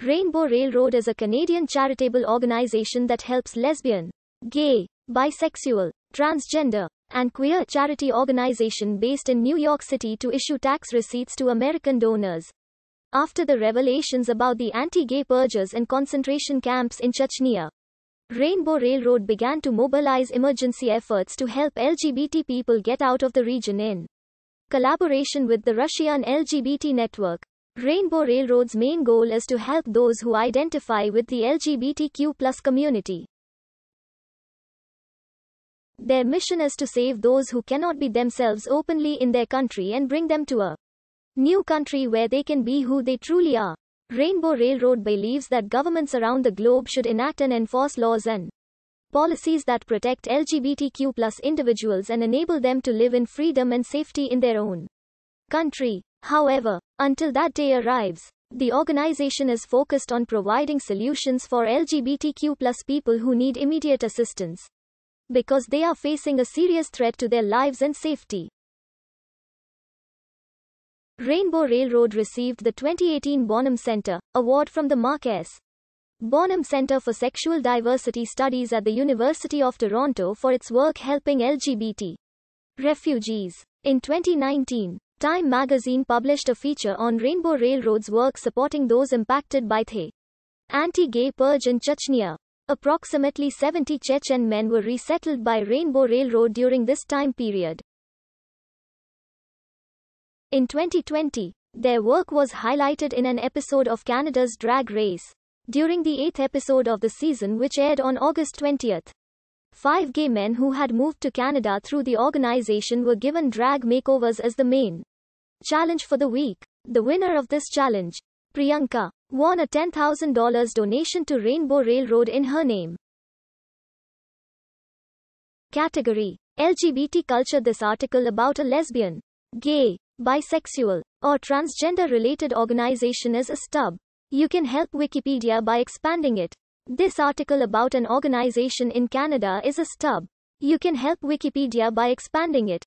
Rainbow Railroad is a Canadian charitable organization that helps lesbian, gay, bisexual, transgender, and queer charity organization based in New York City to issue tax receipts to American donors. After the revelations about the anti-gay purges and concentration camps in Chechnya, Rainbow Railroad began to mobilize emergency efforts to help LGBT people get out of the region in collaboration with the Russian LGBT network. Rainbow Railroad's main goal is to help those who identify with the LGBTQ community. Their mission is to save those who cannot be themselves openly in their country and bring them to a new country where they can be who they truly are. Rainbow Railroad believes that governments around the globe should enact and enforce laws and policies that protect LGBTQ individuals and enable them to live in freedom and safety in their own country. However, until that day arrives, the organization is focused on providing solutions for LGBTQ people who need immediate assistance because they are facing a serious threat to their lives and safety. Rainbow Railroad received the 2018 Bonham Center Award from the Mark S. Bonham Center for Sexual Diversity Studies at the University of Toronto for its work helping LGBT refugees. In 2019, Time magazine published a feature on Rainbow Railroad's work supporting those impacted by the anti-gay purge in Chechnya. Approximately 70 Chechen men were resettled by Rainbow Railroad during this time period. In 2020, their work was highlighted in an episode of Canada's Drag Race. During the eighth episode of the season, which aired on August 20th, Five gay men who had moved to Canada through the organization were given drag makeovers as the main challenge for the week. The winner of this challenge, Priyanka, won a $10,000 donation to Rainbow Railroad in her name. Category LGBT culture This article about a lesbian, gay, bisexual, or transgender related organization is a stub. You can help Wikipedia by expanding it. This article about an organization in Canada is a stub. You can help Wikipedia by expanding it.